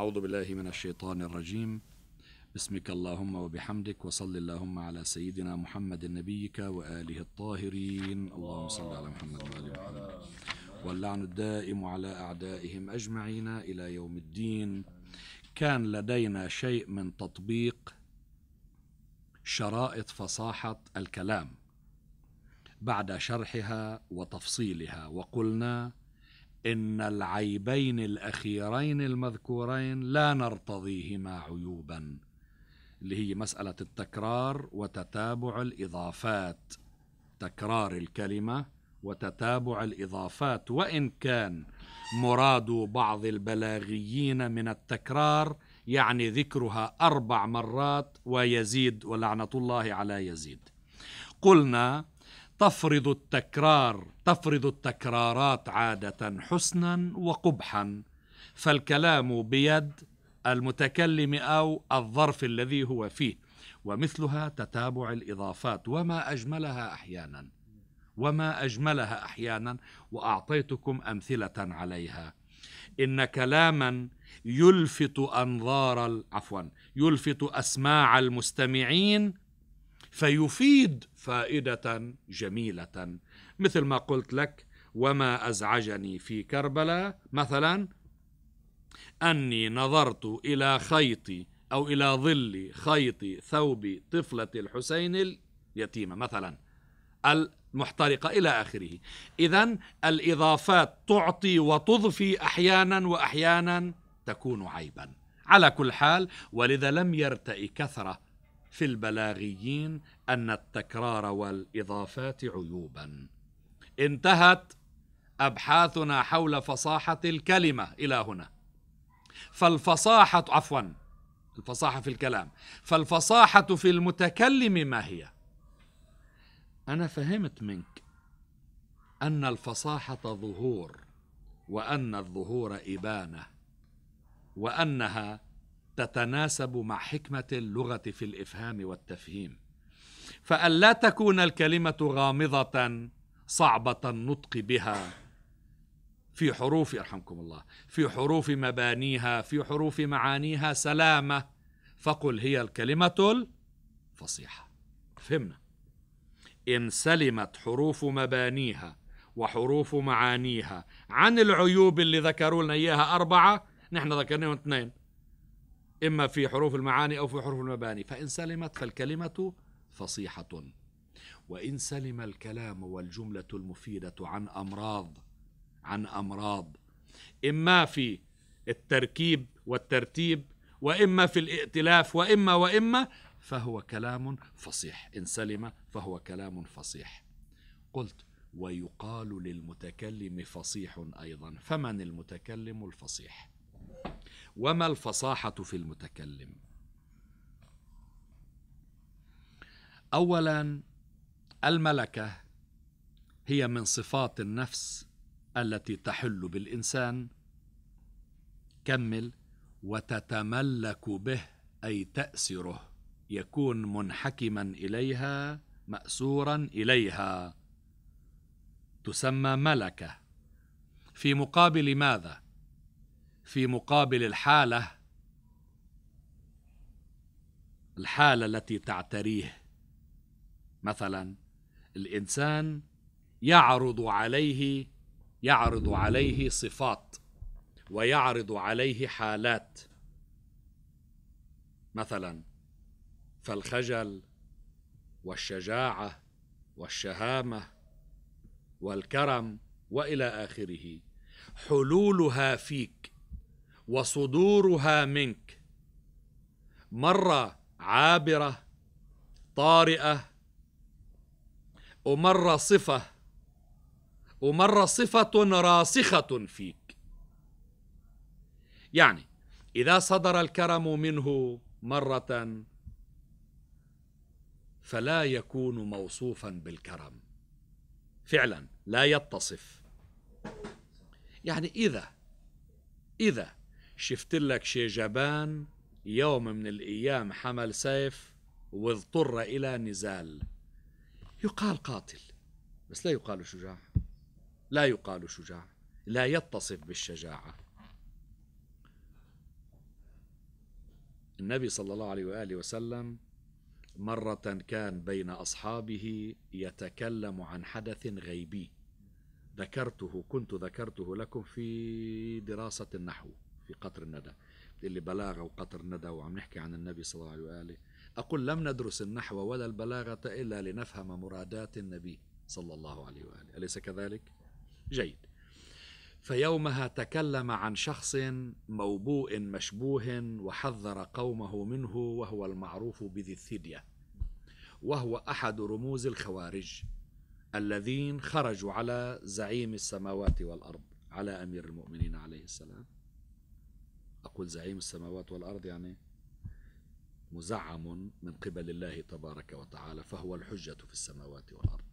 أعوذ بالله من الشيطان الرجيم بسمك اللهم وبحمدك وصل اللهم على سيدنا محمد نبيك وآله الطاهرين اللهم صل على محمد وآل محمد واللعن الدائم على أعدائهم أجمعين إلى يوم الدين كان لدينا شيء من تطبيق شرائط فصاحة الكلام بعد شرحها وتفصيلها وقلنا ان العيبين الاخيرين المذكورين لا نرتضيهما عيوبا اللي هي مساله التكرار وتتابع الاضافات تكرار الكلمه وتتابع الاضافات وان كان مراد بعض البلاغيين من التكرار يعني ذكرها اربع مرات ويزيد ولعنه الله على يزيد قلنا تفرض التكرار تفرض التكرارات عاده حسنا وقبحا فالكلام بيد المتكلم او الظرف الذي هو فيه ومثلها تتابع الاضافات وما اجملها احيانا وما اجملها احيانا واعطيتكم امثله عليها ان كلاما يلفت انظار عفوا يلفت اسماع المستمعين فيفيد فائده جميله مثل ما قلت لك وما ازعجني في كربلاء مثلا اني نظرت الى خيط او الى ظل خيط ثوب طفله الحسين اليتيمه مثلا المحترقه الى اخره اذا الاضافات تعطي وتضفي احيانا واحيانا تكون عيبا على كل حال ولذا لم يرتئ كثره في البلاغيين ان التكرار والاضافات عيوبا انتهت ابحاثنا حول فصاحه الكلمه الى هنا فالفصاحه عفوا الفصاحه في الكلام فالفصاحه في المتكلم ما هي انا فهمت منك ان الفصاحه ظهور وان الظهور ابانه وانها تتناسب مع حكمة اللغة في الإفهام والتفهيم فألا تكون الكلمة غامضة صعبة النطق بها في حروف يرحمكم الله في حروف مبانيها في حروف معانيها سلامة فقل هي الكلمة الفصيحة فهمنا إن سلمت حروف مبانيها وحروف معانيها عن العيوب اللي ذكروا لنا إياها أربعة نحن ذكرناهم اثنين إما في حروف المعاني أو في حروف المباني فإن سلمت فالكلمة فصيحة وإن سلم الكلام والجملة المفيدة عن أمراض عن أمراض إما في التركيب والترتيب وإما في الائتلاف وإما وإما فهو كلام فصيح إن سلم فهو كلام فصيح قلت ويقال للمتكلم فصيح أيضا فمن المتكلم الفصيح وما الفصاحة في المتكلم أولا الملكة هي من صفات النفس التي تحل بالإنسان كمل وتتملك به أي تأسره يكون منحكما إليها مأسورا إليها تسمى ملكة في مقابل ماذا؟ في مقابل الحالة الحالة التي تعتريه مثلا الإنسان يعرض عليه يعرض عليه صفات ويعرض عليه حالات مثلا فالخجل والشجاعة والشهامة والكرم والى اخره حلولها فيك وصدورها منك مرة عابرة طارئة ومرة صفة ومرة صفة راسخة فيك يعني إذا صدر الكرم منه مرة فلا يكون موصوفا بالكرم فعلا لا يتصف يعني إذا إذا شفت لك جبان يوم من الأيام حمل سيف واضطر إلى نزال يقال قاتل بس لا يقال شجاع لا يقال شجاع لا يتصف بالشجاعة النبي صلى الله عليه وآله وسلم مرة كان بين أصحابه يتكلم عن حدث غيبي ذكرته كنت ذكرته لكم في دراسة النحو في قطر الندى اللي بلاغة وقطر الندى وعم نحكي عن النبي صلى الله عليه وآله أقول لم ندرس النحو ولا البلاغة إلا لنفهم مرادات النبي صلى الله عليه وآله أليس كذلك؟ جيد فيومها تكلم عن شخص موبوء مشبوه وحذر قومه منه وهو المعروف بذي الثدية وهو أحد رموز الخوارج الذين خرجوا على زعيم السماوات والأرض على أمير المؤمنين عليه السلام أقول زعيم السماوات والأرض يعني مزعم من قبل الله تبارك وتعالى فهو الحجة في السماوات والأرض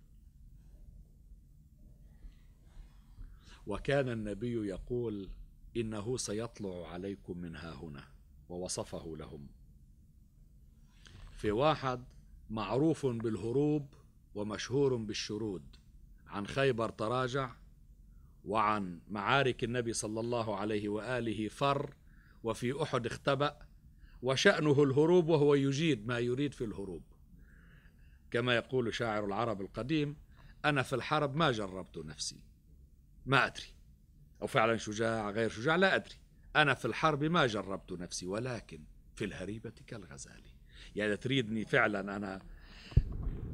وكان النبي يقول إنه سيطلع عليكم من ها هنا ووصفه لهم في واحد معروف بالهروب ومشهور بالشرود عن خيبر تراجع وعن معارك النبي صلى الله عليه وآله فر وفي أحد اختبأ وشأنه الهروب وهو يجيد ما يريد في الهروب كما يقول شاعر العرب القديم أنا في الحرب ما جربت نفسي ما أدري أو فعلا شجاع غير شجاع لا أدري أنا في الحرب ما جربت نفسي ولكن في الهريبة كالغزال يعني تريدني فعلا أنا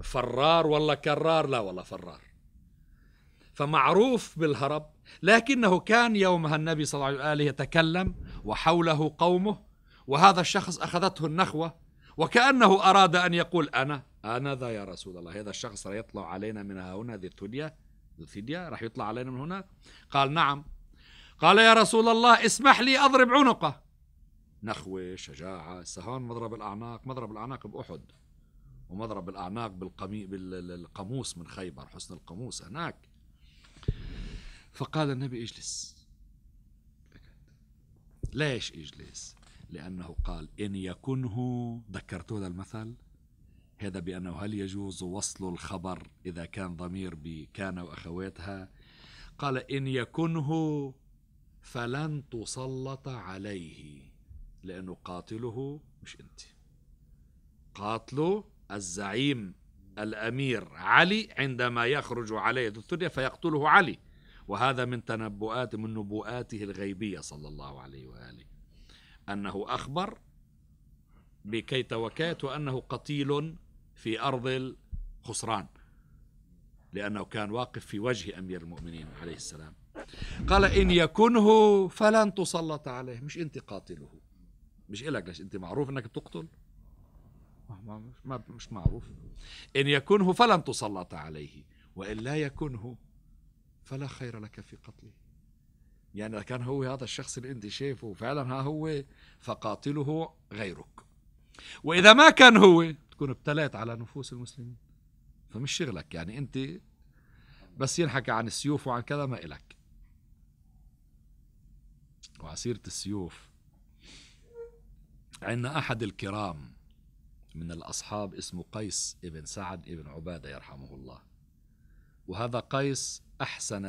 فرار ولا كرار لا والله فرار فمعروف بالهرب لكنه كان يومها النبي صلى الله عليه وسلم يتكلم وحوله قومه وهذا الشخص أخذته النخوة وكأنه أراد أن يقول أنا أنا ذا يا رسول الله هذا الشخص يطلع علينا من هنا ذي الثدية ذي الثدية راح يطلع علينا من هنا قال نعم قال يا رسول الله اسمح لي أضرب عنقه نخوة شجاعة السهان مضرب الأعناق مضرب الأعناق بأحد ومضرب الأعناق بالقمي بالقموس من خيبر حسن القموس هناك فقال النبي اجلس ليش إجليس لأنه قال إن يكنه ذكرتوا هذا المثل هذا بأنه هل يجوز وصل الخبر إذا كان ضمير بكان وأخواتها قال إن يكنه فلن تسلط عليه لأنه قاتله مش أنت قاتله الزعيم الأمير علي عندما يخرج عليه الدنيا فيقتله علي وهذا من تنبؤات من نبوءاته الغيبية صلى الله عليه وآله أنه أخبر بكيت وكيت وأنه قتيل في أرض الخسران لأنه كان واقف في وجه أمير المؤمنين عليه السلام قال إن يكنه فلن تسلط عليه مش أنت قاتله مش إلك ليش أنت معروف أنك بتقتل ما مش معروف إن يكنه فلن تسلط عليه وإن لا يكنه فلا خير لك في قتله يعني إذا كان هو هذا الشخص اللي أنت شايفه فعلا ها هو فقاتله غيرك وإذا ما كان هو تكون ابتليت على نفوس المسلمين فمش شغلك يعني أنت بس ينحكى عن السيوف وعن كذا ما إلك وعسيرة السيوف عندنا أحد الكرام من الأصحاب اسمه قيس ابن سعد ابن عبادة يرحمه الله وهذا قيس أحسن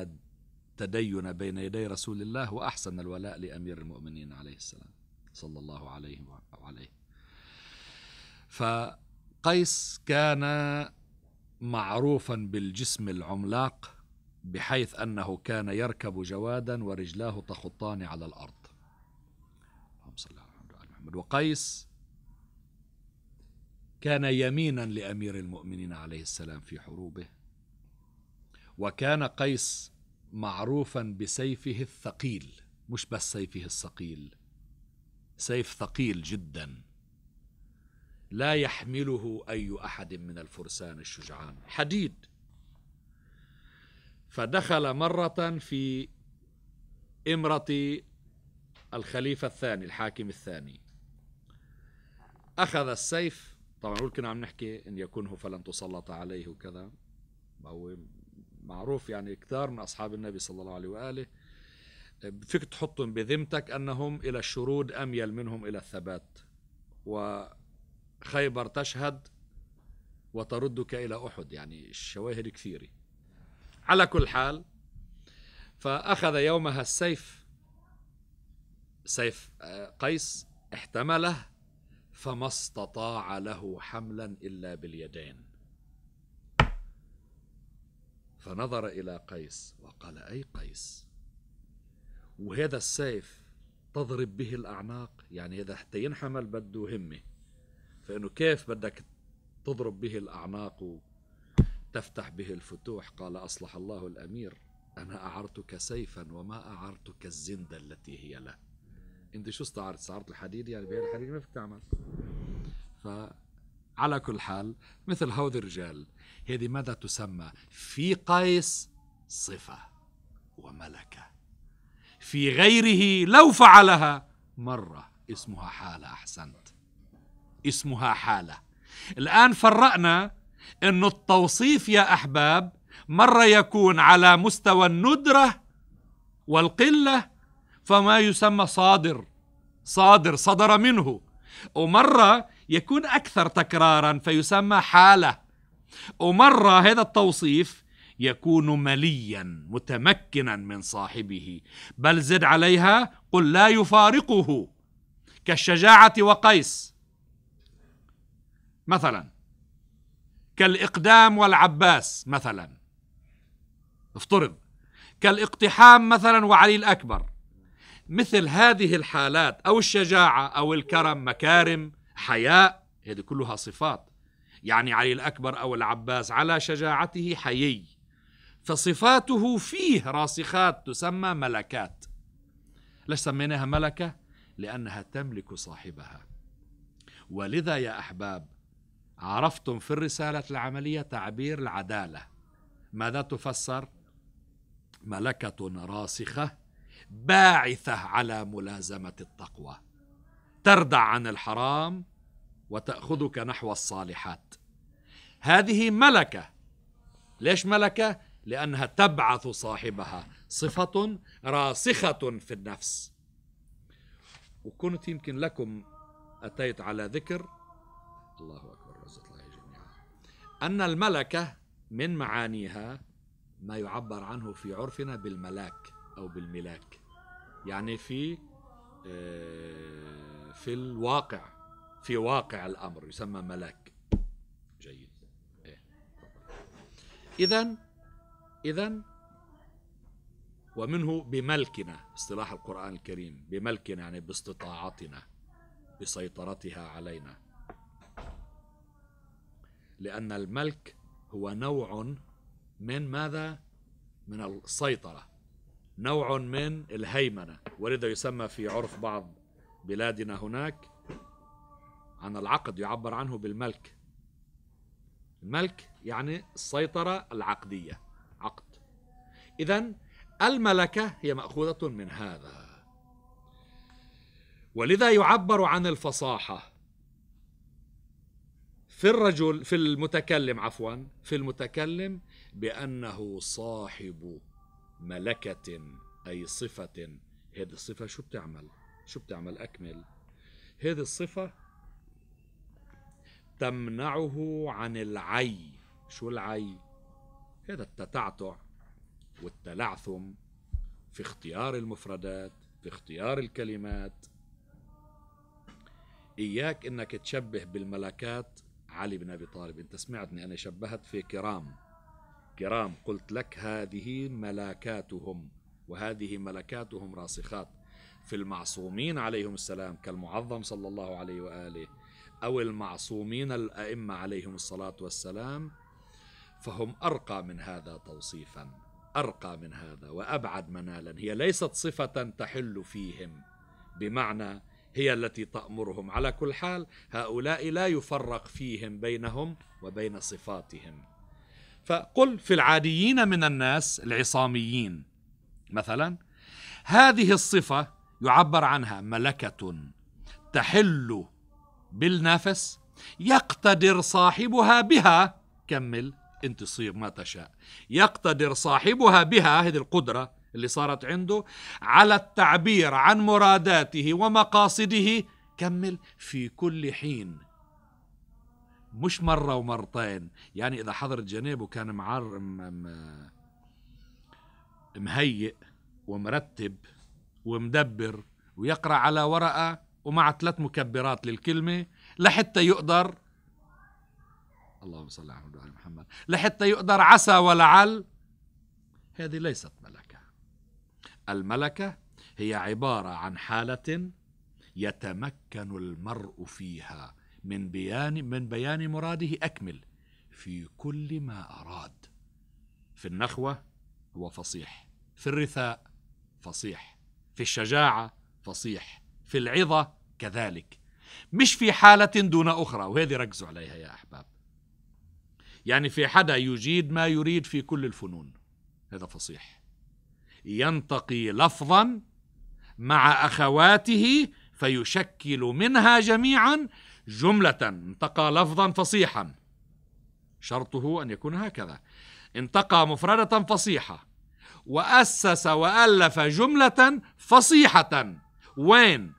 التدين بين يدي رسول الله وأحسن الولاء لأمير المؤمنين عليه السلام صلى الله عليه وعليه فقيس كان معروفا بالجسم العملاق بحيث أنه كان يركب جوادا ورجلاه تخطان على الأرض اللهم صل على محمد وقيس كان يمينا لأمير المؤمنين عليه السلام في حروبه وكان قيس معروفا بسيفه الثقيل مش بس سيفه الثقيل سيف ثقيل جدا لا يحمله أي أحد من الفرسان الشجعان حديد فدخل مرة في امرة الخليفة الثاني الحاكم الثاني أخذ السيف طبعا كنا عم نحكي إن يكونه فلن تسلط عليه وكذا معروف يعني كثار من أصحاب النبي صلى الله عليه وآله فيك تحطهم بذمتك أنهم إلى الشرود أميل منهم إلى الثبات وخيبر تشهد وتردك إلى أحد يعني الشواهد كثيرة على كل حال فأخذ يومها السيف سيف آه، قيس احتمله فما استطاع له حملا إلا باليدين فنظر إلى قيس وقال أي قيس وهذا السيف تضرب به الأعناق يعني إذا حتى ينحمل بده همة فإنه كيف بدك تضرب به الأعناق وتفتح به الفتوح قال أصلح الله الأمير أنا أعرتك سيفا وما أعرتك الزندة التي هي له أنت شو استعرت؟ استعرت الحديد يعني بهي الحديد ما فيك تعمل ف على كل حال مثل هؤلاء الرجال هذه ماذا تسمى في قيس صفة وملكة في غيره لو فعلها مرة اسمها حالة أحسنت اسمها حالة الآن فرقنا أن التوصيف يا أحباب مرة يكون على مستوى الندرة والقلة فما يسمى صادر صادر صدر منه ومرة يكون أكثر تكرارا فيسمى حالة ومرة هذا التوصيف يكون مليا متمكنا من صاحبه بل زد عليها قل لا يفارقه كالشجاعة وقيس مثلا كالإقدام والعباس مثلا افترض كالاقتحام مثلا وعلي الأكبر مثل هذه الحالات أو الشجاعة أو الكرم مكارم حياء هذه كلها صفات يعني علي الأكبر أو العباس على شجاعته حيي فصفاته فيه راسخات تسمى ملكات ليش سميناها ملكة؟ لأنها تملك صاحبها ولذا يا أحباب عرفتم في الرسالة العملية تعبير العدالة ماذا تفسر؟ ملكة راسخة باعثة على ملازمة التقوى تردع عن الحرام وتأخذك نحو الصالحات هذه ملكة ليش ملكة؟ لأنها تبعث صاحبها صفة راسخة في النفس وكنت يمكن لكم أتيت على ذكر الله أكبر رزق الله جميعا أن الملكة من معانيها ما يعبر عنه في عرفنا بالملاك أو بالملاك يعني في آه، في الواقع في واقع الأمر يسمى ملاك جيد إذا إيه. إذا ومنه بملكنا اصطلاح القرآن الكريم بملكنا يعني باستطاعتنا بسيطرتها علينا لأن الملك هو نوع من ماذا؟ من السيطرة نوع من الهيمنة ولذا يسمى في عرف بعض بلادنا هناك عن العقد يعبر عنه بالملك الملك يعني السيطرة العقدية عقد إذا الملكة هي مأخوذة من هذا ولذا يعبر عن الفصاحة في الرجل في المتكلم عفوا في المتكلم بأنه صاحب ملكة أي صفة هذه الصفة شو بتعمل شو بتعمل أكمل هذه الصفة تمنعه عن العي شو العي هذا التتعتع والتلعثم في اختيار المفردات في اختيار الكلمات إياك إنك تشبه بالملكات علي بن أبي طالب أنت سمعتني أنا شبهت في كرام كرام قلت لك هذه ملاكاتهم وهذه ملكاتهم راسخات في المعصومين عليهم السلام كالمعظم صلى الله عليه واله او المعصومين الائمه عليهم الصلاه والسلام فهم ارقى من هذا توصيفا ارقى من هذا وابعد منالا هي ليست صفه تحل فيهم بمعنى هي التي تامرهم على كل حال هؤلاء لا يفرق فيهم بينهم وبين صفاتهم فقل في العاديين من الناس العصاميين مثلا هذه الصفة يعبر عنها ملكة تحل بالنافس يقتدر صاحبها بها كمل انت صير ما تشاء يقتدر صاحبها بها هذه القدرة اللي صارت عنده على التعبير عن مراداته ومقاصده كمل في كل حين مش مرة ومرتين يعني إذا حضر جنيب وكان معر مهيئ ومرتب ومدبر ويقرأ على ورقة ومع ثلاث مكبرات للكلمة لحتى يقدر اللهم صل على محمد وعلى محمد لحتى يقدر عسى ولعل هذه ليست ملكة الملكة هي عبارة عن حالة يتمكن المرء فيها من بيان من بيان مراده أكمل في كل ما أراد في النخوة هو فصيح في الرثاء فصيح في الشجاعة فصيح في العظة كذلك مش في حالة دون أخرى وهذه ركزوا عليها يا أحباب يعني في حدا يجيد ما يريد في كل الفنون هذا فصيح ينتقي لفظا مع أخواته فيشكل منها جميعا جملة انتقى لفظا فصيحا شرطه أن يكون هكذا انتقى مفردة فصيحة وأسس وألف جملة فصيحة وين؟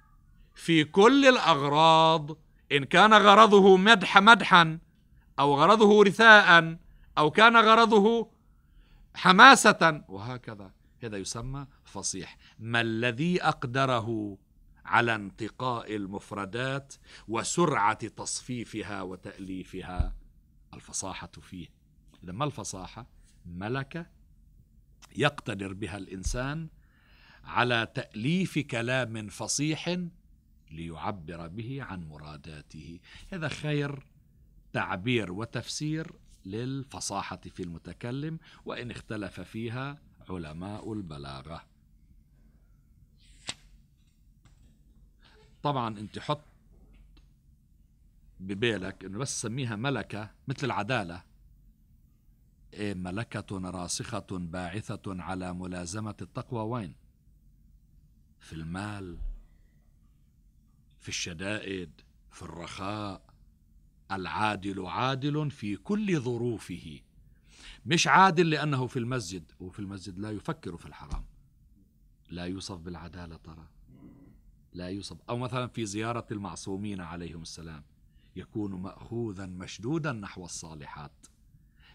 في كل الأغراض إن كان غرضه مدح مدحا أو غرضه رثاء أو كان غرضه حماسة وهكذا هذا يسمى فصيح ما الذي أقدره على انتقاء المفردات وسرعه تصفيفها وتاليفها الفصاحه فيه اذا ما الفصاحه ملكه يقتدر بها الانسان على تاليف كلام فصيح ليعبر به عن مراداته هذا خير تعبير وتفسير للفصاحه في المتكلم وان اختلف فيها علماء البلاغه طبعا انت حط ببالك انه بس سميها ملكة مثل العدالة إيه ملكة راسخة باعثة على ملازمة التقوى وين في المال في الشدائد في الرخاء العادل عادل في كل ظروفه مش عادل لأنه في المسجد وفي المسجد لا يفكر في الحرام لا يوصف بالعدالة ترى لا يوصف أو مثلا في زيارة المعصومين عليهم السلام يكون مأخوذا مشدودا نحو الصالحات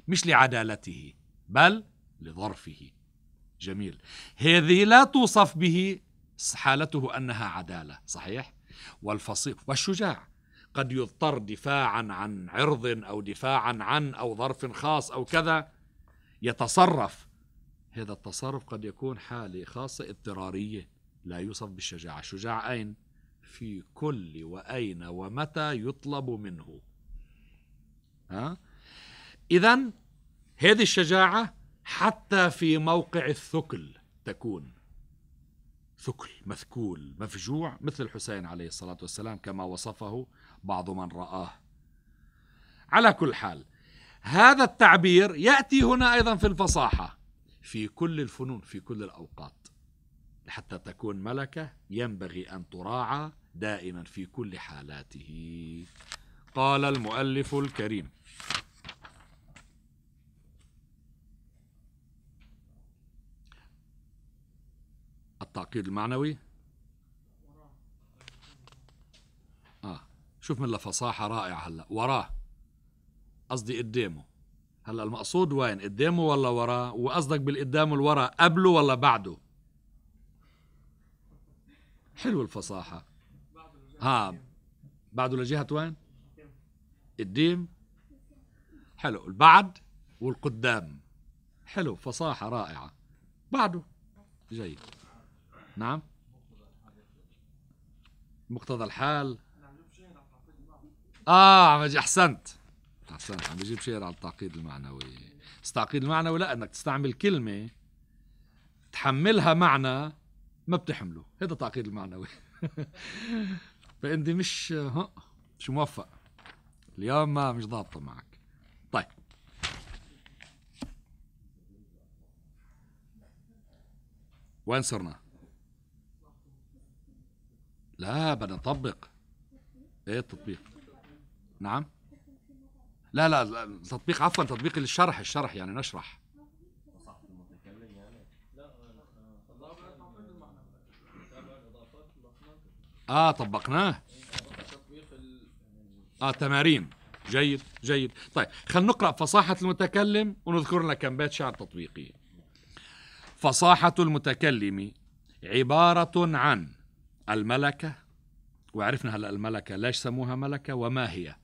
مش لعدالته بل لظرفه جميل هذه لا توصف به حالته أنها عدالة صحيح والفصيح والشجاع قد يضطر دفاعا عن عرض أو دفاعا عن أو ظرف خاص أو كذا يتصرف هذا التصرف قد يكون حالة خاصة اضطرارية لا يوصف بالشجاعة شجاع أين؟ في كل وأين ومتى يطلب منه ها؟ إذا هذه الشجاعة حتى في موقع الثكل تكون ثكل مثكول مفجوع مثل الحسين عليه الصلاة والسلام كما وصفه بعض من رآه على كل حال هذا التعبير يأتي هنا أيضا في الفصاحة في كل الفنون في كل الأوقات حتى تكون ملكة ينبغي أن تراعى دائما في كل حالاته قال المؤلف الكريم التعقيد المعنوي آه شوف من الفصاحة رائعة هلا وراه قصدي قدامه هلا المقصود وين قدامه ولا وراه وقصدك بالقدام والوراء قبله ولا بعده حلو الفصاحة ها بعده لجهة وين الديم حلو البعد والقدام حلو فصاحة رائعة بعده جيد نعم مقتضى الحال اه عم احسنت احسنت عم بجيب شعر على التعقيد المعنوي بس التعقيد المعنوي لا انك تستعمل كلمه تحملها معنى ما بتحمله هذا تعقيد المعنوي فانت مش ها مش موفق اليوم ما مش ضابطه معك طيب وين صرنا لا بدنا نطبق ايه التطبيق نعم لا لا, لا. تطبيق عفوا تطبيق الشرح الشرح يعني نشرح اه طبقناه اه تمارين جيد جيد طيب خلينا نقرا فصاحه المتكلم ونذكر لنا كم بيت شعر تطبيقي فصاحه المتكلم عباره عن الملكه وعرفنا هلا الملكه ليش سموها ملكه وما هي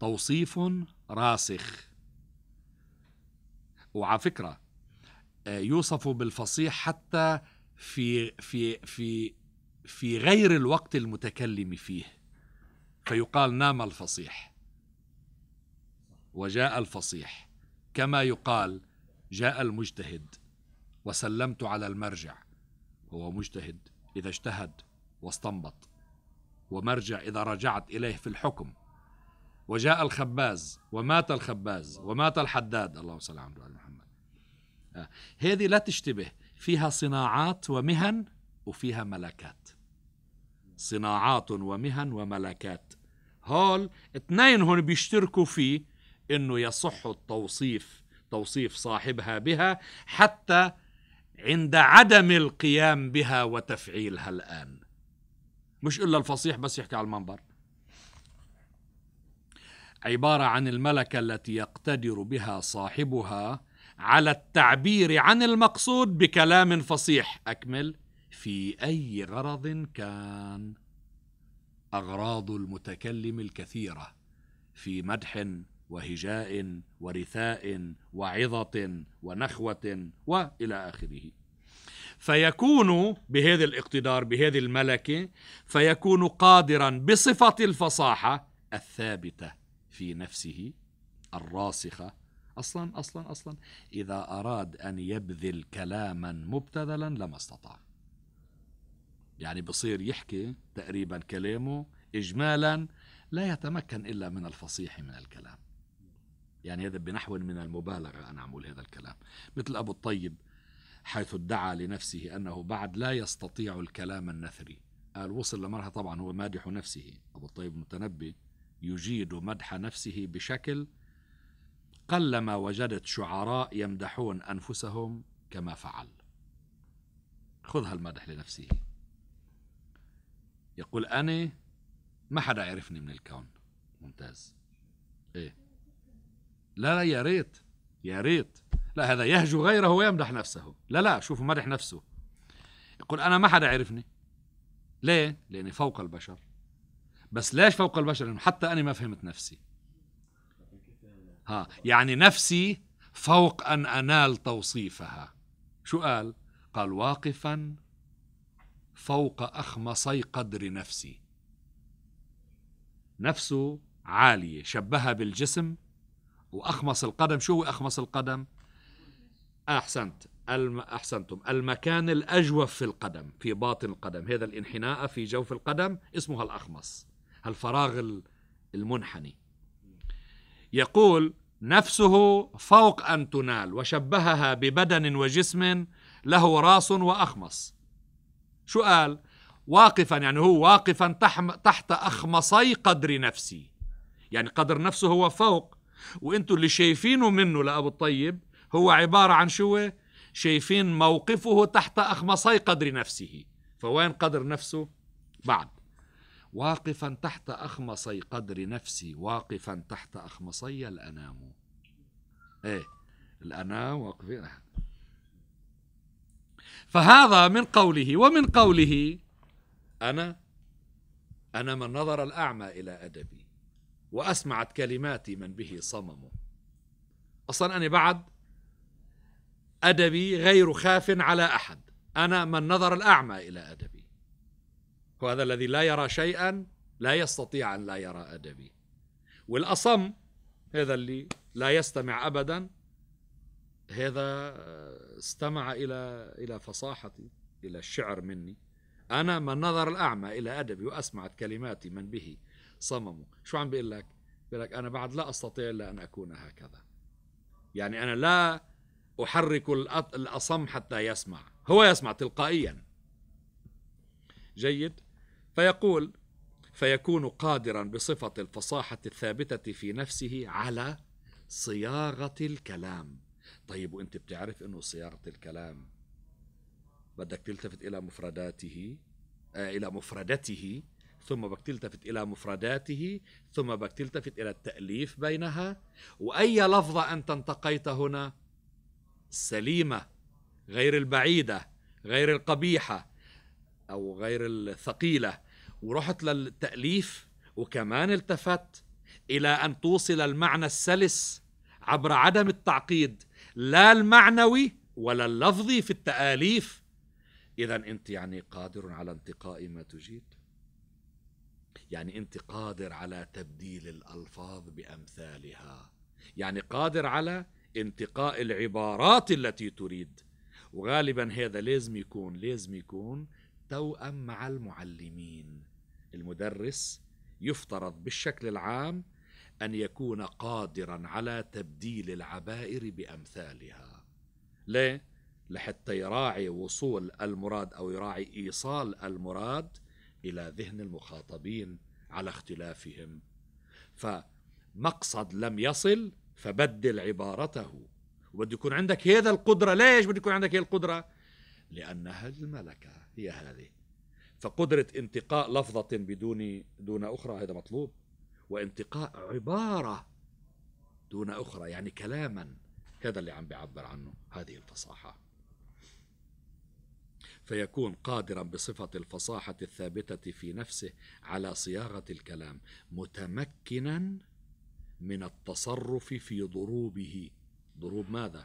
توصيف راسخ وعلى فكره آه، يوصف بالفصيح حتى في في في في غير الوقت المتكلم فيه فيقال نام الفصيح وجاء الفصيح كما يقال جاء المجتهد وسلمت على المرجع هو مجتهد إذا اجتهد واستنبط ومرجع إذا رجعت إليه في الحكم وجاء الخباز ومات الخباز ومات الحداد اللهم صل على محمد آه، هذه لا تشتبه فيها صناعات ومهن وفيها ملكات صناعات ومهن وملكات هول اثنين هون بيشتركوا فيه انه يصح التوصيف توصيف صاحبها بها حتى عند عدم القيام بها وتفعيلها الآن مش إلا الفصيح بس يحكي على المنبر عبارة عن الملكة التي يقتدر بها صاحبها على التعبير عن المقصود بكلام فصيح أكمل في أي غرض كان أغراض المتكلم الكثيرة في مدح وهجاء ورثاء وعظة ونخوة وإلى آخره فيكون بهذا الاقتدار بهذه الملكة فيكون قادرا بصفة الفصاحة الثابتة في نفسه الراسخة أصلا أصلا أصلا إذا أراد أن يبذل كلاما مبتذلا لما استطاع يعني بصير يحكي تقريبا كلامه إجمالا لا يتمكن إلا من الفصيح من الكلام يعني هذا بنحو من المبالغة انا أعمل هذا الكلام مثل أبو الطيب حيث ادعى لنفسه أنه بعد لا يستطيع الكلام النثري قال وصل لمرحلة طبعا هو مادح نفسه أبو الطيب المتنبي يجيد مدح نفسه بشكل قلما وجدت شعراء يمدحون أنفسهم كما فعل خذ هالمدح لنفسه يقول أنا ما حدا عرفني من الكون ممتاز إيه لا لا يا ريت يا ريت لا هذا يهجو غيره ويمدح نفسه لا لا شوفوا مدح نفسه يقول أنا ما حدا عرفني ليه؟ لأني فوق البشر بس ليش فوق البشر؟ لأنه حتى أنا ما فهمت نفسي ها يعني نفسي فوق أن أنال توصيفها شو قال؟ قال واقفا فوق أخمصي قدر نفسي نفسه عالية شبهها بالجسم وأخمص القدم شو هو أخمص القدم أحسنت الم... أحسنتم المكان الأجوف في القدم في باطن القدم هذا الانحناء في جوف القدم اسمها الأخمص الفراغ المنحني يقول نفسه فوق أن تنال وشبهها ببدن وجسم له راس وأخمص شو قال واقفا يعني هو واقفا تحت أخمصي قدر نفسي يعني قدر نفسه هو فوق وانتوا اللي شايفينه منه لأبو الطيب هو عبارة عن شو شايفين موقفه تحت أخمصي قدر نفسه فوين قدر نفسه بعد واقفا تحت أخمصي قدر نفسي واقفا تحت أخمصي الأنام ايه الأنام واقفين فهذا من قوله ومن قوله أنا أنا من نظر الأعمى إلى أدبي وأسمعت كلماتي من به صممه أصلا أنا بعد أدبي غير خاف على أحد أنا من نظر الأعمى إلى أدبي وهذا الذي لا يرى شيئا لا يستطيع أن لا يرى أدبي والأصم هذا اللي لا يستمع أبدا هذا استمع إلى إلى فصاحتي إلى الشعر مني أنا من نظر الأعمى إلى أدبي وأسمعت كلماتي من به صمموا شو عم بيقول لك بيقول لك أنا بعد لا أستطيع إلا أن أكون هكذا يعني أنا لا أحرك الأصم حتى يسمع هو يسمع تلقائيا جيد فيقول فيكون قادرا بصفة الفصاحة الثابتة في نفسه على صياغة الكلام طيب وانت بتعرف انه صياغه الكلام بدك تلتفت الى مفرداته آه الى مفردته ثم بدك تلتفت الى مفرداته ثم بدك تلتفت الى التاليف بينها واي لفظه انت انتقيت هنا السليمه غير البعيده غير القبيحه او غير الثقيله ورحت للتاليف وكمان التفت الى ان توصل المعنى السلس عبر عدم التعقيد لا المعنوي ولا اللفظي في التآليف إذا أنت يعني قادر على انتقاء ما تجيد يعني أنت قادر على تبديل الألفاظ بأمثالها يعني قادر على انتقاء العبارات التي تريد وغالبا هذا لازم يكون لازم يكون توأم مع المعلمين المدرس يفترض بالشكل العام ان يكون قادرا على تبديل العبائر بامثالها ليه لحتى يراعي وصول المراد او يراعي ايصال المراد الى ذهن المخاطبين على اختلافهم فمقصد لم يصل فبدل عبارته وبده يكون عندك هذا القدره ليش بده يكون عندك هي القدره لانها الملكه هي هذه فقدره انتقاء لفظه بدون دون اخرى هذا مطلوب وانتقاء عبارة دون أخرى يعني كلاما هذا اللي عم بيعبر عنه هذه الفصاحة فيكون قادرا بصفة الفصاحة الثابتة في نفسه على صياغة الكلام متمكنا من التصرف في ضروبه ضروب ماذا؟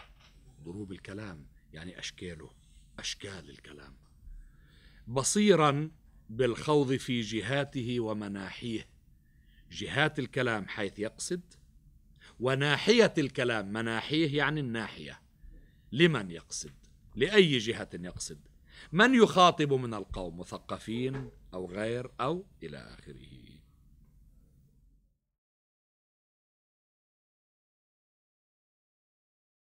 ضروب الكلام يعني أشكاله أشكال الكلام بصيرا بالخوض في جهاته ومناحيه جهات الكلام حيث يقصد وناحية الكلام مناحيه يعني الناحية لمن يقصد لأي جهة يقصد من يخاطب من القوم مثقفين أو غير أو إلى آخره